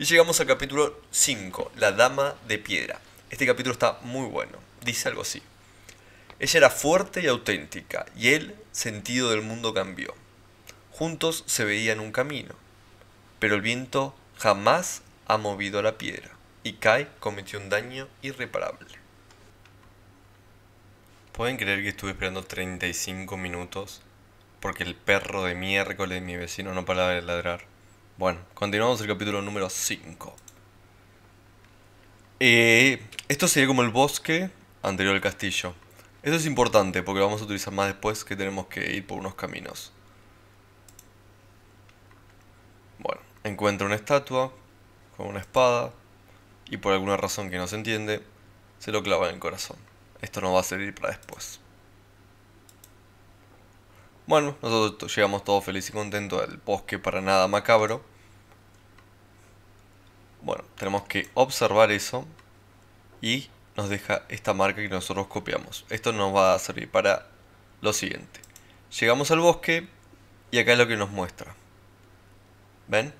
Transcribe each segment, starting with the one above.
Y llegamos al capítulo 5, La Dama de Piedra. Este capítulo está muy bueno. Dice algo así. Ella era fuerte y auténtica, y el sentido del mundo cambió. Juntos se veían un camino, pero el viento jamás ha movido la piedra, y Kai cometió un daño irreparable. ¿Pueden creer que estuve esperando 35 minutos porque el perro de miércoles de mi vecino no paraba de ladrar? Bueno, continuamos el capítulo número 5. Eh, esto sería como el bosque anterior al castillo. Esto es importante porque lo vamos a utilizar más después que tenemos que ir por unos caminos. Bueno, encuentra una estatua con una espada y por alguna razón que no se entiende, se lo clava en el corazón. Esto no va a servir para después. Bueno, nosotros llegamos todos felices y contentos al bosque para nada macabro bueno, tenemos que observar eso y nos deja esta marca que nosotros copiamos. Esto nos va a servir para lo siguiente. Llegamos al bosque y acá es lo que nos muestra. ¿Ven?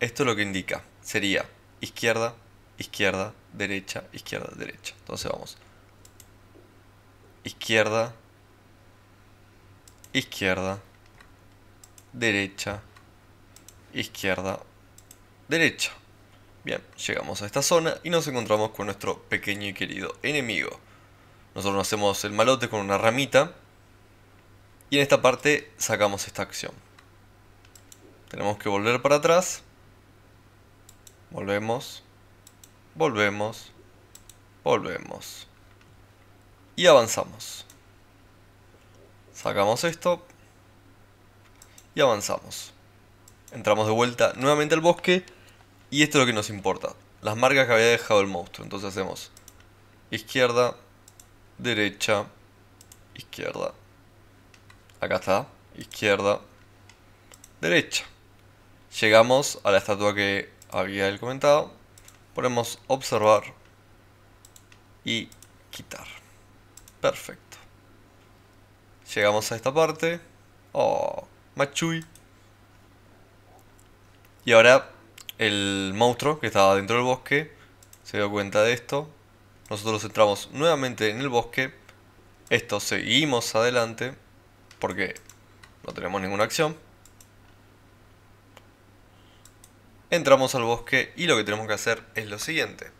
Esto lo que indica. Sería izquierda, izquierda, derecha, izquierda, derecha. Entonces vamos. Izquierda, izquierda, derecha, izquierda, derecha. Bien, llegamos a esta zona y nos encontramos con nuestro pequeño y querido enemigo. Nosotros hacemos el malote con una ramita. Y en esta parte sacamos esta acción. Tenemos que volver para atrás. Volvemos. Volvemos. Volvemos. Y avanzamos. Sacamos esto. Y avanzamos. Entramos de vuelta nuevamente al bosque. Y esto es lo que nos importa. Las marcas que había dejado el monstruo. Entonces hacemos izquierda, derecha, izquierda. Acá está. Izquierda, derecha. Llegamos a la estatua que había él comentado. Ponemos observar y quitar. Perfecto. Llegamos a esta parte. Oh, Machui. Y ahora el monstruo que estaba dentro del bosque se dio cuenta de esto. Nosotros entramos nuevamente en el bosque. Esto seguimos adelante porque no tenemos ninguna acción. Entramos al bosque y lo que tenemos que hacer es lo siguiente.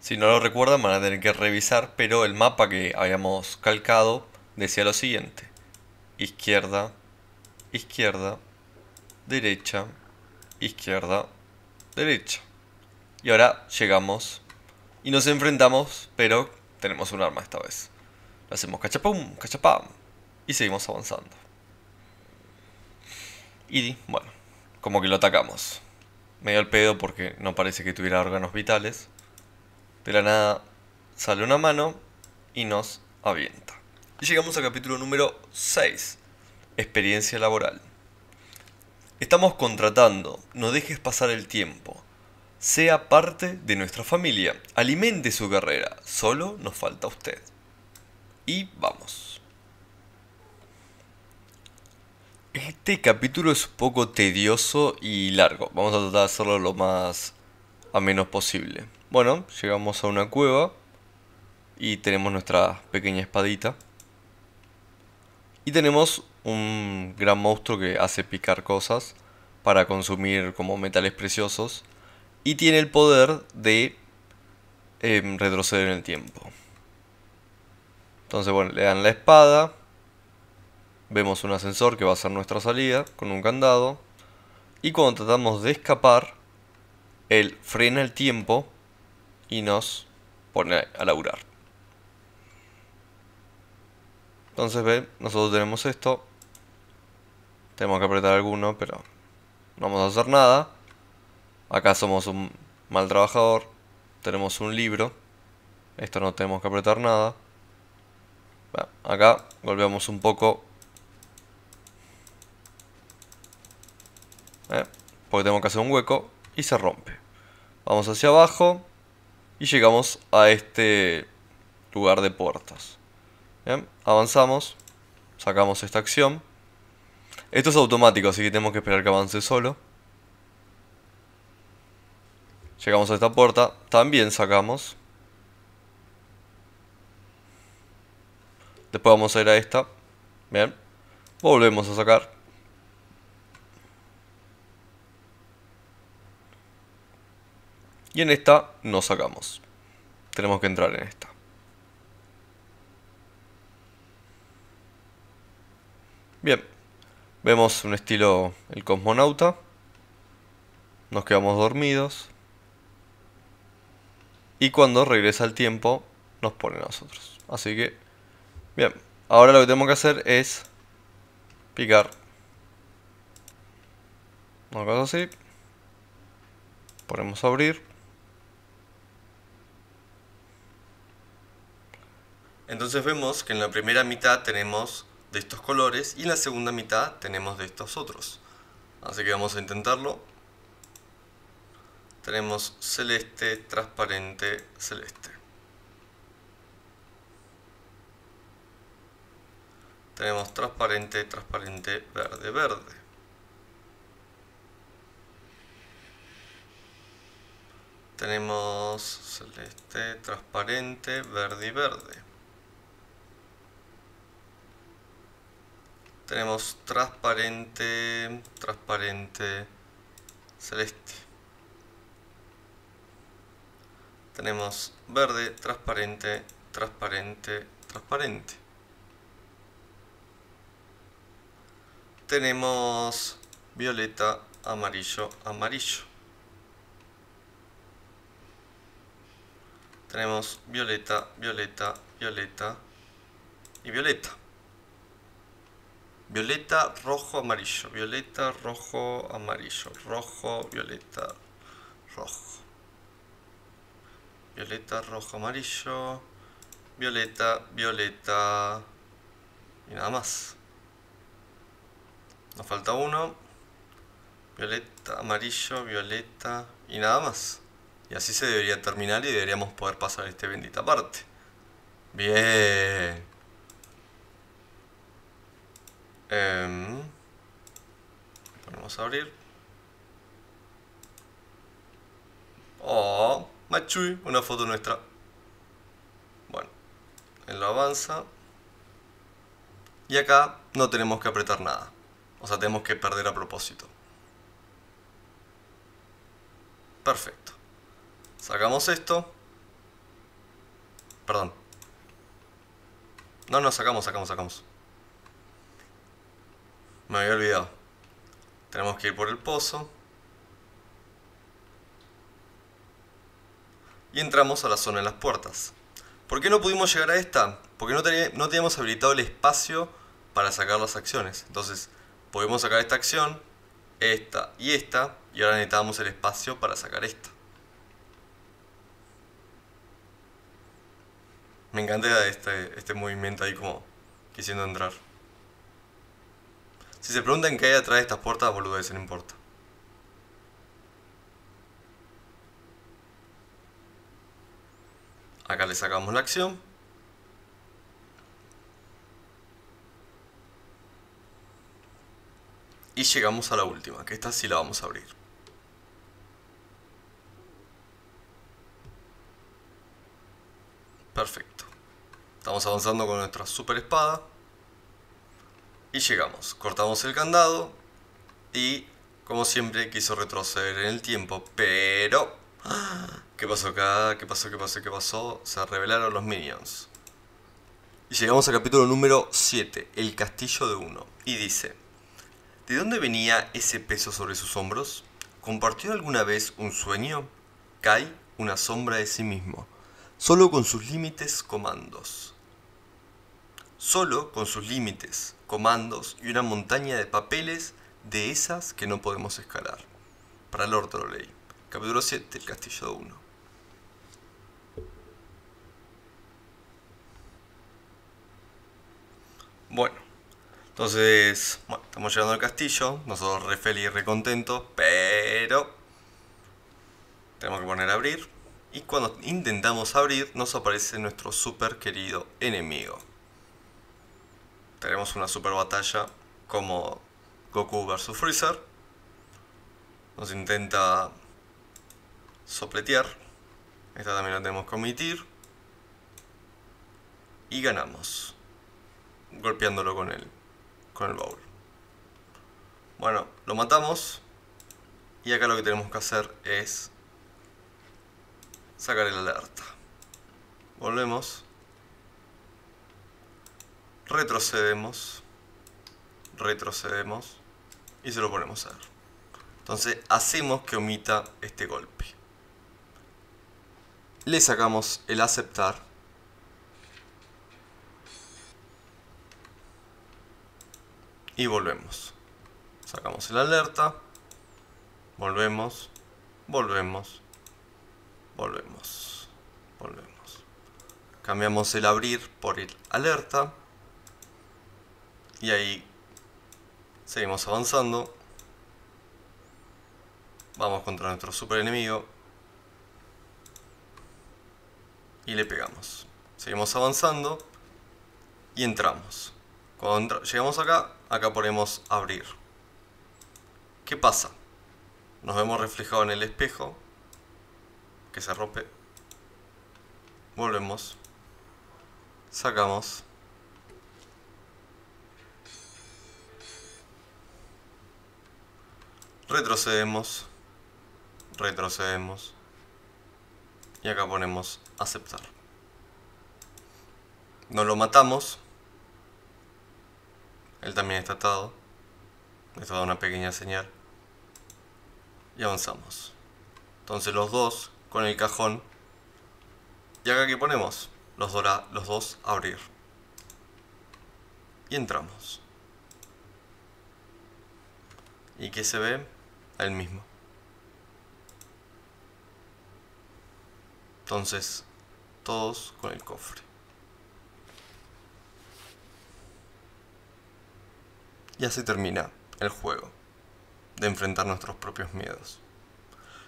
Si no lo recuerdan van a tener que revisar, pero el mapa que habíamos calcado decía lo siguiente. Izquierda, izquierda, derecha, izquierda, derecha. Y ahora llegamos y nos enfrentamos, pero tenemos un arma esta vez. Lo hacemos cachapum, cachapam. Y seguimos avanzando. Y bueno, como que lo atacamos. Medio al pedo porque no parece que tuviera órganos vitales. De la nada sale una mano y nos avienta. Y llegamos al capítulo número 6. Experiencia laboral. Estamos contratando, no dejes pasar el tiempo. Sea parte de nuestra familia, alimente su carrera, solo nos falta usted. Y vamos. Este capítulo es un poco tedioso y largo, vamos a tratar de hacerlo lo más a menos posible. Bueno, llegamos a una cueva y tenemos nuestra pequeña espadita. Y tenemos un gran monstruo que hace picar cosas para consumir como metales preciosos y tiene el poder de em, retroceder en el tiempo. Entonces, bueno, le dan la espada. Vemos un ascensor que va a ser nuestra salida con un candado. Y cuando tratamos de escapar, él frena el tiempo y nos pone a laburar. Entonces, ven, nosotros tenemos esto. Tenemos que apretar alguno, pero no vamos a hacer nada. Acá somos un mal trabajador. Tenemos un libro. Esto no tenemos que apretar nada. acá golpeamos un poco. Eh, porque tenemos que hacer un hueco y se rompe. Vamos hacia abajo y llegamos a este lugar de puertas. Avanzamos, sacamos esta acción. Esto es automático, así que tenemos que esperar que avance solo. Llegamos a esta puerta. También sacamos. Después vamos a ir a esta. Bien. Volvemos a sacar. Y en esta no sacamos. Tenemos que entrar en esta. Bien. Vemos un estilo el cosmonauta. Nos quedamos dormidos. Y cuando regresa el tiempo, nos pone a nosotros. Así que, bien. Ahora lo que tenemos que hacer es picar. Una cosa así. Ponemos abrir. Entonces vemos que en la primera mitad tenemos de estos colores y la segunda mitad tenemos de estos otros. Así que vamos a intentarlo. Tenemos celeste, transparente, celeste. Tenemos transparente, transparente, verde, verde. Tenemos celeste, transparente, verde y verde. tenemos transparente, transparente, celeste. Tenemos verde, transparente, transparente, transparente. Tenemos violeta, amarillo, amarillo. Tenemos violeta, violeta, violeta y violeta. Violeta, rojo, amarillo. Violeta, rojo, amarillo. Rojo, violeta, rojo. Violeta, rojo, amarillo. Violeta, violeta. Y nada más. Nos falta uno. Violeta, amarillo, violeta. Y nada más. Y así se debería terminar y deberíamos poder pasar esta bendita parte. Bien. Eh, ponemos a abrir. Oh, Machuy, una foto nuestra. Bueno, en lo avanza. Y acá no tenemos que apretar nada. O sea, tenemos que perder a propósito. Perfecto. Sacamos esto. Perdón. No, no, sacamos, sacamos, sacamos. Me había olvidado. Tenemos que ir por el pozo. Y entramos a la zona de las puertas. ¿Por qué no pudimos llegar a esta? Porque no, teníamos habilitado el espacio para sacar las acciones. Entonces, podemos sacar esta acción, esta y esta, y ahora necesitamos el espacio para sacar esta. Me encanta este, este movimiento ahí como quisiendo entrar. Si se preguntan qué hay atrás de estas puertas, boludeces, no importa. Acá le sacamos la acción. Y llegamos a la última, que esta sí la vamos a abrir. Perfecto. Estamos avanzando con nuestra super espada y llegamos. Cortamos el candado y como siempre quiso retroceder en el tiempo, pero... ¿Qué pasó acá? ¿Qué pasó? ¿Qué pasó? ¿Qué pasó? Se revelaron los minions. Y llegamos al capítulo número 7, El Castillo de Uno. Y dice, ¿de dónde venía ese peso sobre sus hombros? ¿Compartió alguna vez un sueño? Cae una sombra de sí mismo, solo con sus límites comandos solo con sus límites, comandos y una montaña de papeles de esas que no podemos escalar. Para el Lord ley. capítulo 7, el Castillo 1. Bueno, entonces, bueno, estamos llegando al castillo, nosotros re y re contentos, pero tenemos que poner a abrir. Y cuando intentamos abrir, nos aparece nuestro super querido enemigo tenemos una super batalla como Goku versus Freezer. Nos intenta sopletear. Esta también la tenemos que omitir. Y ganamos. Golpeándolo con el, con el bowl. Bueno, lo matamos. Y acá lo que tenemos que hacer es sacar el alerta. Volvemos retrocedemos, retrocedemos y se lo ponemos a ver. Entonces hacemos que omita este golpe. Le sacamos el aceptar. Y volvemos. Sacamos el alerta. Volvemos. Volvemos. Volvemos. Volvemos. Cambiamos el abrir por el alerta. Y ahí seguimos avanzando. Vamos contra nuestro super enemigo. Y le pegamos. Seguimos avanzando. Y entramos. Cuando llegamos acá, acá ponemos abrir. ¿Qué pasa? Nos vemos reflejado en el espejo. Que se rompe. Volvemos. Sacamos. Retrocedemos. Retrocedemos. Y acá ponemos aceptar. No lo matamos. Él también está atado. Esto da una pequeña señal. Y avanzamos. Entonces los dos con el cajón. Y acá que ponemos los, los dos abrir. Y entramos. ¿Y qué se ve? el mismo. Entonces, todos con el cofre. Y así termina el juego de enfrentar nuestros propios miedos.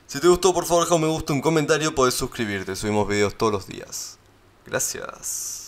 Si te gustó, por favor, deja un me gusta, un comentario, puedes suscribirte. Subimos videos todos los días. Gracias.